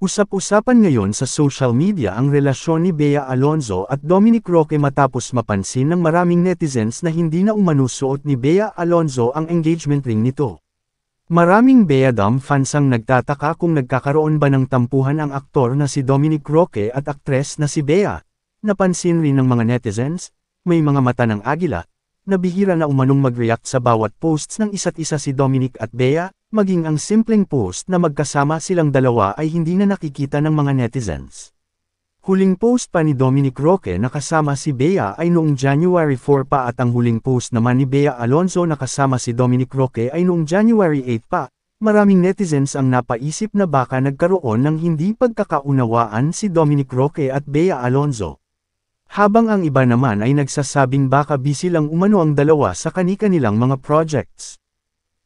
Usap-usapan ngayon sa social media ang relasyon ni Bea Alonzo at Dominic Roque matapos mapansin ng maraming netizens na hindi na umanusuot ni Bea Alonzo ang engagement ring nito. Maraming Bea Dam fans ang nagtataka kung nagkakaroon ba ng tampuhan ang aktor na si Dominic Roque at aktres na si Bea. Napansin rin ng mga netizens, may mga mata ng agila, na bihira na umanong mag-react sa bawat posts ng isa't isa si Dominic at Bea, Maging ang simpleng post na magkasama silang dalawa ay hindi na nakikita ng mga netizens. Huling post pa ni Dominic Roque na kasama si Bea ay noong January 4 pa at ang huling post naman ni Bea Alonzo na kasama si Dominic Roque ay noong January 8 pa. Maraming netizens ang napaisip na baka nagkaroon ng hindi pagkakaunawaan si Dominic Roque at Bea Alonzo. Habang ang iba naman ay nagsasabing baka busy lang umano ang dalawa sa kani-kanilang mga projects.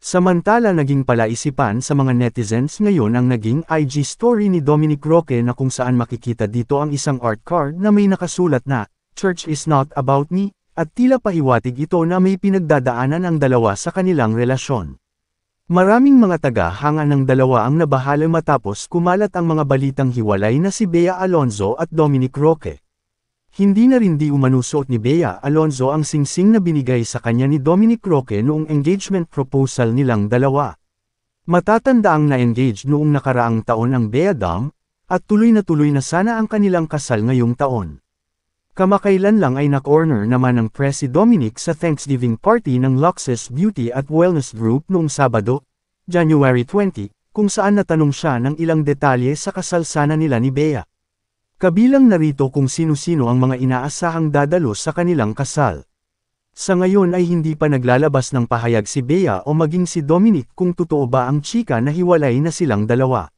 Samantala naging palaisipan sa mga netizens ngayon ang naging IG story ni Dominic Roque na kung saan makikita dito ang isang art card na may nakasulat na, Church is not about me, at tila pahiwatig ito na may pinagdadaanan ang dalawa sa kanilang relasyon. Maraming mga taga-hanga ng dalawa ang nabahala matapos kumalat ang mga balitang hiwalay na si Bea Alonzo at Dominic Roque. Hindi na rin di umanusuot ni Bea Alonzo ang singsing na binigay sa kanya ni Dominic Roque noong engagement proposal nilang dalawa. Matatanda ang na-engage noong nakaraang taon ang Bea Dam, at tuloy na tuloy na sana ang kanilang kasal ngayong taon. Kamakailan lang ay na-corner naman ng press si Dominic sa Thanksgiving party ng Luxus Beauty at Wellness Group noong Sabado, January 20, kung saan natanong siya ng ilang detalye sa kasal sana nila ni Bea. Kabilang narito kung sino-sino ang mga inaasahang dadalo sa kanilang kasal. Sa ngayon ay hindi pa naglalabas ng pahayag si Bea o maging si Dominic kung totoo ba ang chika na hiwalay na silang dalawa.